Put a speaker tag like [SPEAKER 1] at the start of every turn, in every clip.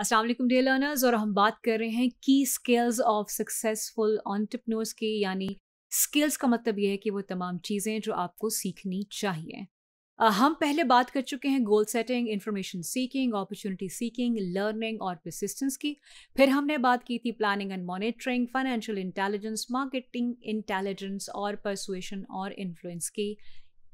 [SPEAKER 1] Aslam day learners और हम बात कर रहे हैं की स्किल्स ऑफ सक्सेसफुल ऑनटिपनोर्स के यानी स्किल्स का मतलब यह है कि वो तमाम चीज़ें जो आपको सीखनी चाहिए हम पहले बात कर चुके हैं goal setting information seeking opportunity seeking learning और प्रसिस्टेंस की फिर हमने बात की थी planning and monitoring financial intelligence marketing intelligence और परसुएशन और इन्फ्लुएंस की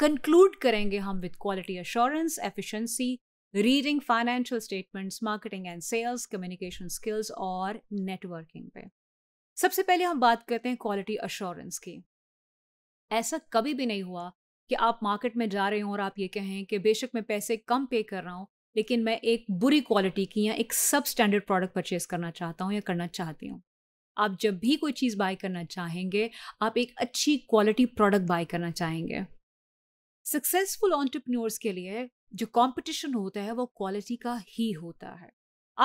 [SPEAKER 1] कंक्लूड करेंगे हम with quality assurance efficiency reading financial statements marketing and sales communication skills और नेटवर्किंग पे सबसे पहले हम बात करते हैं क्वालिटी अश्योरेंस की ऐसा कभी भी नहीं हुआ कि आप मार्केट में जा रहे हो और आप ये कहें कि बेशक मैं पैसे कम पे कर रहा हूँ लेकिन मैं एक बुरी क्वालिटी की या एक सब स्टैंडर्ड प्रोडक्ट परचेज करना चाहता हूँ या करना चाहती हूँ आप जब भी कोई चीज़ बाय करना चाहेंगे आप एक अच्छी क्वालिटी प्रोडक्ट बाय करना चाहेंगे सक्सेसफुल ऑन्टरप्रनोर्स के लिए जो कंपटीशन होता है वो क्वालिटी का ही होता है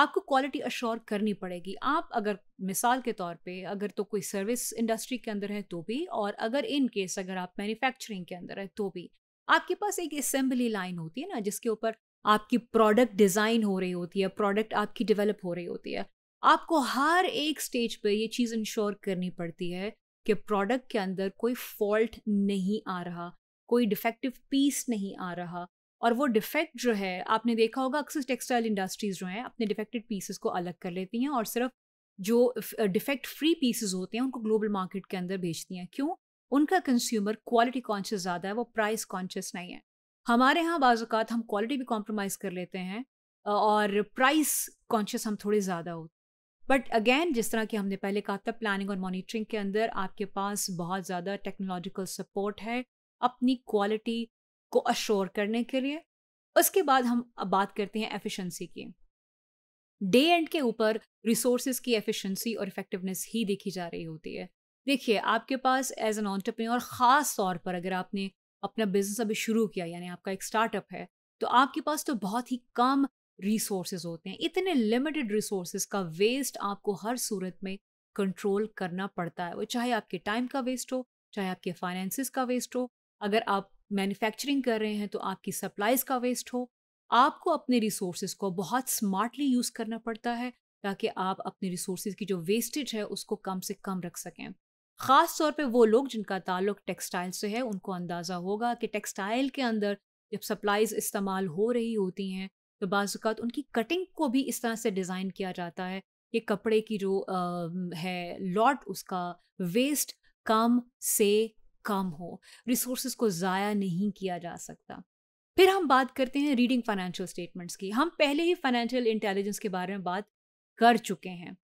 [SPEAKER 1] आपको क्वालिटी अश्योर करनी पड़ेगी आप अगर मिसाल के तौर पे अगर तो कोई सर्विस इंडस्ट्री के अंदर है तो भी और अगर इन केस अगर आप मैन्युफैक्चरिंग के अंदर है तो भी आपके पास एक असेंबली लाइन होती है ना जिसके ऊपर आपकी प्रोडक्ट डिज़ाइन हो रही होती है प्रोडक्ट आपकी डेवलप हो रही होती है आपको हर एक स्टेज पर ये चीज़ इंश्योर करनी पड़ती है कि प्रोडक्ट के अंदर कोई फॉल्ट नहीं आ रहा कोई डिफेक्टिव पीस नहीं आ रहा और वो डिफेक्ट जो है आपने देखा होगा अक्सर टेक्सटाइल इंडस्ट्रीज जो हैं अपने डिफेक्टेड पीसेस को अलग कर लेती हैं और सिर्फ जो डिफेक्ट फ्री पीसेस होते हैं उनको ग्लोबल मार्केट के अंदर भेजती हैं क्यों उनका कंज्यूमर क्वालिटी कॉन्शियस ज़्यादा है वो प्राइस कॉन्शियस नहीं है हमारे यहाँ बाज़ात हम क्वालिटी भी कॉम्प्रोमाइज़ कर लेते हैं और प्राइस कॉन्शियस हम थोड़े ज़्यादा होते बट अगेन जिस तरह कि हमने पहले कहा था प्लानिंग और मॉनिटरिंग के अंदर आपके पास बहुत ज़्यादा टेक्नोलॉजिकल सपोर्ट है अपनी क्वालिटी को अश्योर करने के लिए उसके बाद हम अब बात करते हैं एफिशिएंसी की डे एंड के ऊपर रिसोर्सेज की एफिशिएंसी और इफेक्टिवनेस ही देखी जा रही होती है देखिए आपके पास एज एन ऑन्टरप्रेन्योर ख़ास तौर पर अगर आपने अपना बिजनेस अभी शुरू किया यानी आपका एक स्टार्टअप है तो आपके पास तो बहुत ही कम रिसोर्सेज होते हैं इतने लिमिटेड रिसोर्सेज का वेस्ट आपको हर सूरत में कंट्रोल करना पड़ता है वो चाहे आपके टाइम का वेस्ट हो चाहे आपके फाइनेंसिस का वेस्ट हो अगर आप मैन्युफैक्चरिंग कर रहे हैं तो आपकी सप्लाईज़ का वेस्ट हो आपको अपने रिसोर्सेज को बहुत स्मार्टली यूज़ करना पड़ता है ताकि आप अपने रिसोर्सेज की जो वेस्टेज है उसको कम से कम रख सकें ख़ास तौर पे वो लोग जिनका ताल्लुक टेक्सटाइल से है उनको अंदाज़ा होगा कि टेक्सटाइल के अंदर जब सप्लाईज़ इस्तेमाल हो रही होती हैं तो बाज़ात उनकी कटिंग को भी इस तरह से डिज़ाइन किया जाता है कि कपड़े की जो आ, है लॉट उसका वेस्ट कम से कम हो रिसोर्स को ज़ाया नहीं किया जा सकता फिर हम बात करते हैं रीडिंग फाइनेंशियल स्टेटमेंट्स की हम पहले ही फाइनेंशियल इंटेलिजेंस के बारे में बात कर चुके हैं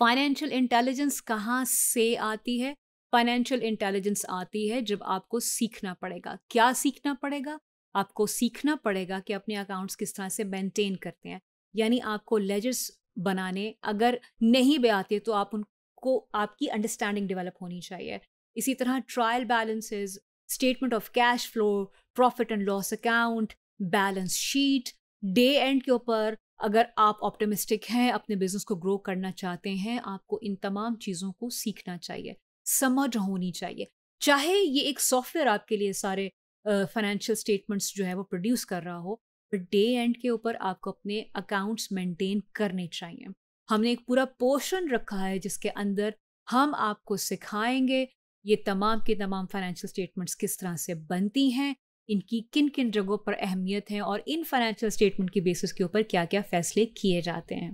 [SPEAKER 1] फाइनेंशियल इंटेलिजेंस कहाँ से आती है फाइनेंशियल इंटेलिजेंस आती है जब आपको सीखना पड़ेगा क्या सीखना पड़ेगा आपको सीखना पड़ेगा कि अपने अकाउंट्स किस तरह से मेंटेन करते हैं यानी आपको लेजर्स बनाने अगर नहीं भी आते तो आप उनको आपकी अंडरस्टैंडिंग डेवलप होनी चाहिए इसी तरह trial balances statement of cash flow profit and loss account balance sheet day end के ऊपर अगर आप ऑप्टिमिस्टिक हैं अपने बिजनेस को ग्रो करना चाहते हैं आपको इन तमाम चीज़ों को सीखना चाहिए समझ होनी चाहिए चाहे ये एक सॉफ्टवेयर आपके लिए सारे फाइनेंशियल uh, स्टेटमेंट्स जो है वो प्रोड्यूस कर रहा हो बट डे एंड के ऊपर आपको अपने अकाउंट्स मेंटेन करने चाहिए हमने एक पूरा पोर्शन रखा है जिसके अंदर हम आपको सिखाएंगे ये तमाम के तमाम फाइनेंशियल स्टेटमेंट्स किस तरह से बनती हैं इनकी किन किन जगहों पर अहमियत है और इन फाइनेंशियल स्टेटमेंट की बेसिस के ऊपर क्या क्या फैसले किए जाते हैं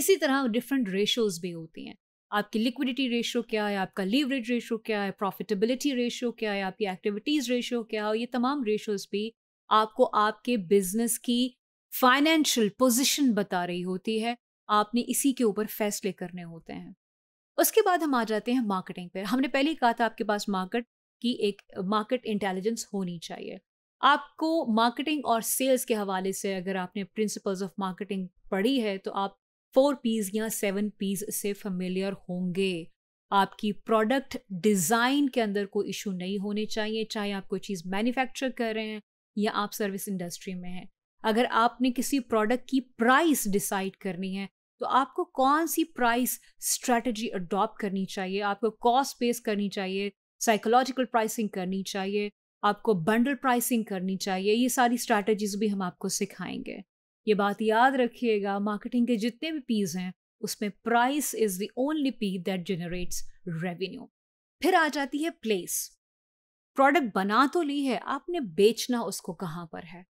[SPEAKER 1] इसी तरह डिफरेंट रेशोज़ भी होती हैं आपकी लिक्विडिटी रेशो क्या है आपका लीवरेज रेशो क्या है प्रॉफिटेबिलिटी रेशो क्या है आपकी एक्टिविटीज़ रेशो क्या है ये तमाम रेशोज़ भी आपको आपके बिजनेस की फाइनेंशियल पोजिशन बता रही होती है आपने इसी के ऊपर फैसले करने होते हैं उसके बाद हम आ जाते हैं मार्केटिंग पर हमने पहले ही कहा था आपके पास मार्केट की एक मार्केट इंटेलिजेंस होनी चाहिए आपको मार्केटिंग और सेल्स के हवाले से अगर आपने प्रिंसिपल्स ऑफ मार्केटिंग पढ़ी है तो आप फोर पीज या सेवन पीज से फेमिलियर होंगे आपकी प्रोडक्ट डिज़ाइन के अंदर कोई इशू नहीं होने चाहिए चाहे आप कोई चीज़ मैन्युफैक्चर कर रहे हैं या आप सर्विस इंडस्ट्री में हैं अगर आपने किसी प्रोडक्ट की प्राइस डिसाइड करनी है तो आपको कौन सी प्राइस स्ट्रेटजी अडॉप्ट करनी चाहिए आपको कॉस्ट बेस करनी चाहिए साइकोलॉजिकल प्राइसिंग करनी चाहिए आपको बंडल प्राइसिंग करनी चाहिए ये सारी स्ट्रैटेजीज भी हम आपको सिखाएंगे ये बात याद रखिएगा मार्केटिंग के जितने भी पीस हैं उसमें price is the only P that generates revenue फिर आ जाती है प्लेस प्रोडक्ट बना तो ली है आपने बेचना उसको कहाँ पर है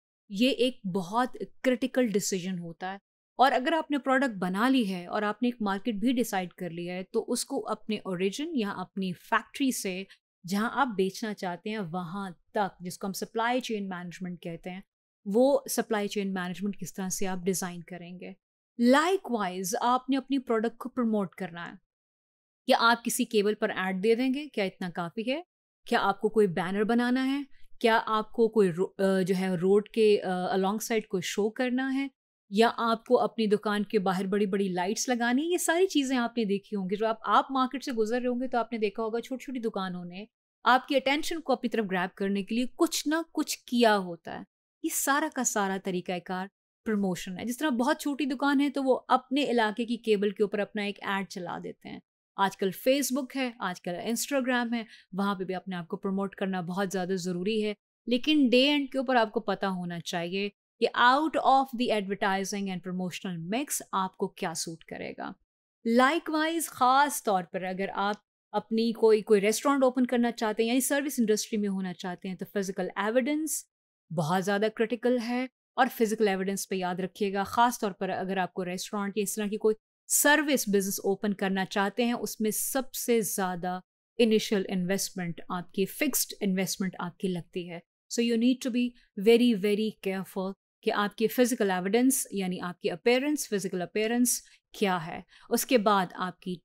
[SPEAKER 1] ये एक बहुत क्रिटिकल डिसीजन होता है और अगर आपने प्रोडक्ट बना ली है और आपने एक मार्केट भी डिसाइड कर लिया है तो उसको अपने ओरिजिन या अपनी फैक्ट्री से जहाँ आप बेचना चाहते हैं वहाँ तक जिसको हम सप्लाई चेन मैनेजमेंट कहते हैं वो सप्लाई चेन मैनेजमेंट किस तरह से आप डिज़ाइन करेंगे लाइकवाइज आपने अपनी प्रोडक्ट को प्रमोट करना है क्या आप किसी केबल पर ऐड दे देंगे क्या इतना काफ़ी है क्या आपको कोई बैनर बनाना है क्या आपको कोई जो है रोड के अलॉन्ग साइड कोई शो करना है या आपको अपनी दुकान के बाहर बड़ी बड़ी लाइट्स लगानी ये सारी चीज़ें आपने देखी होंगी जो आप आप मार्केट से गुजर रहे होंगे तो आपने देखा होगा छोटी छोटी दुकानों ने आपकी अटेंशन को अपनी तरफ ग्रैब करने के लिए कुछ ना कुछ किया होता है ये सारा का सारा तरीक़ाकार प्रमोशन है जिस तरह बहुत छोटी दुकान है तो वो अपने इलाके की केबल के ऊपर अपना एक ऐड चला देते हैं आजकल फेसबुक है आजकल इंस्टाग्राम है वहाँ पे भी अपने आप को प्रमोट करना बहुत ज़्यादा ज़रूरी है लेकिन डे एंड के ऊपर आपको पता होना चाहिए कि out of the advertising and promotional mix आपको क्या सूट करेगा लाइकवाइज ख़ास तौर पर अगर आप अपनी कोई कोई रेस्टोरेंट ओपन करना चाहते हैं यानी सर्विस इंडस्ट्री में होना चाहते हैं तो फिज़िकल एविडेंस बहुत ज़्यादा क्रिटिकल है और फिज़िकल एविडेंस पे याद रखिएगा ख़ास तौर पर अगर आपको रेस्टोरेंट या इस तरह की कोई सर्विस बिजनेस ओपन करना चाहते हैं उसमें सबसे ज़्यादा इनिशियल इन्वेस्टमेंट आपकी फिक्स्ड इन्वेस्टमेंट आपकी लगती है so you need to be very very careful कि आपकी फिजिकल एविडेंस यानी आपकी अपेयरेंस फिजिकल अपेयरेंस क्या है उसके बाद आपकी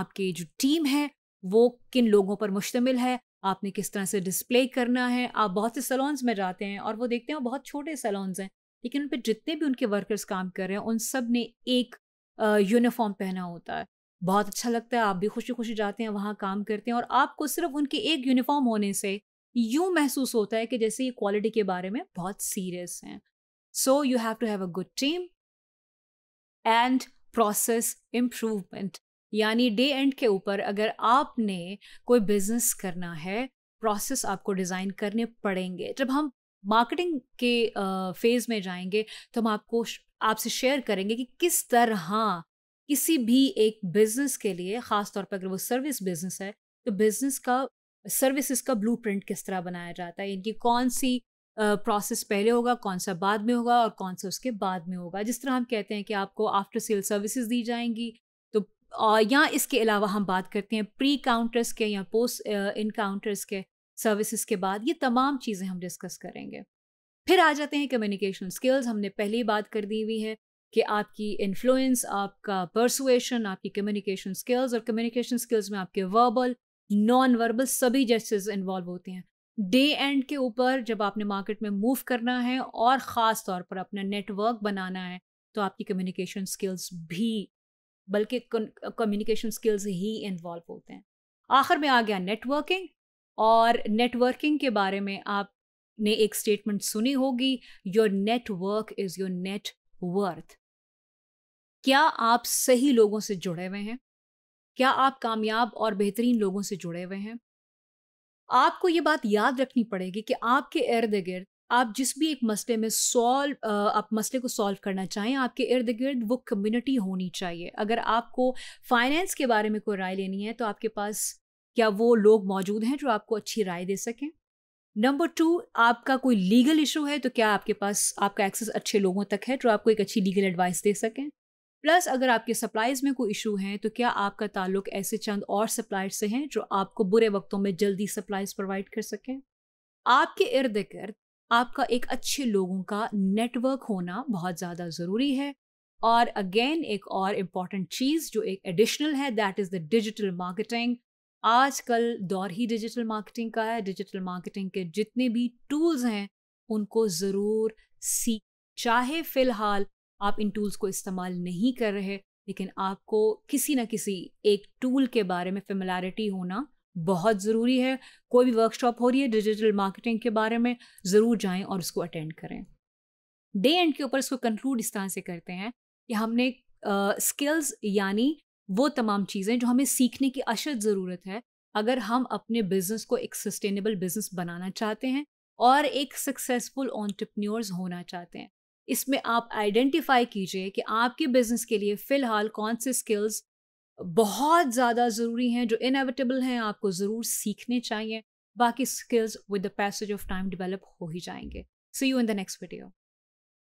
[SPEAKER 1] आपकी जो टीम है वो किन लोगों पर मुश्तमिल है आपने किस तरह से डिस्प्ले करना है आप बहुत से सलोन्स में जाते हैं और वो देखते हैं बहुत छोटे सलोन्स हैं लेकिन उन पर जितने भी उनके वर्कर्स काम कर रहे हैं उन सब ने एक यूनिफॉर्म पहना होता है बहुत अच्छा लगता है आप भी खुशी खुशी जाते हैं वहाँ काम करते हैं और आपको सिर्फ उनके एक यूनिफॉर्म होने से यूँ महसूस होता है कि जैसे ये क्वालिटी के बारे में बहुत सीरियस हैं So you have to have a good team and process improvement यानी डे एंड के ऊपर अगर आपने कोई बिजनेस करना है प्रोसेस आपको डिज़ाइन करने पड़ेंगे जब हम मार्केटिंग के फेज में जाएंगे तो हम आपको आपसे शेयर करेंगे कि किस तरह किसी भी एक बिजनेस के लिए खास तौर पर अगर वो सर्विस बिजनेस है तो बिजनेस का सर्विसेज का ब्लूप्रिंट किस तरह बनाया जाता है इनकी कौन सी प्रोसेस पहले होगा कौन सा बाद में होगा और कौन सा उसके बाद में होगा जिस तरह हम कहते हैं कि आपको आफ्टर सेल सर्विसेज दी जाएंगी तो या इसके अलावा हम बात करते हैं प्री काउंटर्स के या पोस्ट इनकाउंटर्स के सर्विसेज के बाद ये तमाम चीज़ें हम डिस्कस करेंगे फिर आ जाते हैं कम्युनिकेशन स्किल्स हमने पहले ही बात कर दी हुई है कि आपकी इन्फ्लुएंस आपका परसुएशन आपकी कम्युनिकेशन स्किल्स और कम्युनिकेशन स्किल्स में आपके वर्बल नॉन वर्बल सभी जस्टिस इन्वॉल्व होते हैं डे एंड के ऊपर जब आपने मार्केट में मूव करना है और ख़ास तौर पर अपना नेटवर्क बनाना है तो आपकी कम्युनिकेशन स्किल्स भी बल्कि कम्युनिकेशन स्किल्स ही इन्वॉल्व होते हैं आखिर में आ गया नेटवर्किंग और नेटवर्किंग के बारे में आपने एक स्टेटमेंट सुनी होगी your network is your net worth क्या आप सही लोगों से जुड़े हुए हैं क्या आप कामयाब और बेहतरीन लोगों से जुड़े हुए हैं आपको ये बात याद रखनी पड़ेगी कि आपके इर्द गिर्द आप जिस भी एक मसले में सॉल्व आप मसले को सॉल्व करना चाहें आपके इर्द गिर्द वो कम्युनिटी होनी चाहिए अगर आपको फाइनेंस के बारे में कोई राय लेनी है तो आपके पास क्या वो लोग मौजूद हैं जो आपको अच्छी राय दे सकें नंबर टू आपका कोई लीगल इशू है तो क्या आपके पास आपका एक्सेस अच्छे लोगों तक है जो आपको एक अच्छी लीगल एडवाइस दे सकें प्लस अगर आपके सप्लाईज में कोई इशू है तो क्या आपका ताल्लुक ऐसे चंद और सप्लायर से हैं जो आपको बुरे वक्तों में जल्दी सप्लाइज प्रोवाइड कर सकें आपके इर्द गिर्द आपका एक अच्छे लोगों का नेटवर्क होना बहुत ज़्यादा ज़रूरी है और अगेन एक और इम्पॉर्टेंट चीज़ जो एक एडिशनल है that is the digital marketing आजकल दौर ही डिजिटल मार्केटिंग का है डिजिटल मार्केटिंग के जितने भी टूल्स हैं उनको ज़रूर सीख चाहे फिलहाल आप इन टूल्स को इस्तेमाल नहीं कर रहे लेकिन आपको किसी ना किसी एक टूल के बारे में फेमिलैरिटी होना बहुत ज़रूरी है कोई भी वर्कशॉप हो रही है डिजिटल मार्केटिंग के बारे में ज़रूर जाएं और उसको अटेंड करें डे एंड के ऊपर इसको कंक्लूड इस तरह से करते हैं कि हमने स्किल्स uh, यानी वो तमाम चीज़ें जो हमें सीखने की अशद ज़रूरत है अगर हम अपने बिजनेस को एक सस्टेनेबल बिजनेस बनाना चाहते हैं और एक सक्सेसफुल ऑन्टरप्रन्योर्स होना चाहते हैं इसमें आप आइडेंटिफाई कीजिए कि आपके बिजनेस के लिए फ़िलहाल कौन से स्किल्स बहुत ज़्यादा ज़रूरी हैं जो इनएविटेबल हैं आपको ज़रूर सीखने चाहिए बाकी skills with the passage of time develop हो ही जाएंगे see you in the next video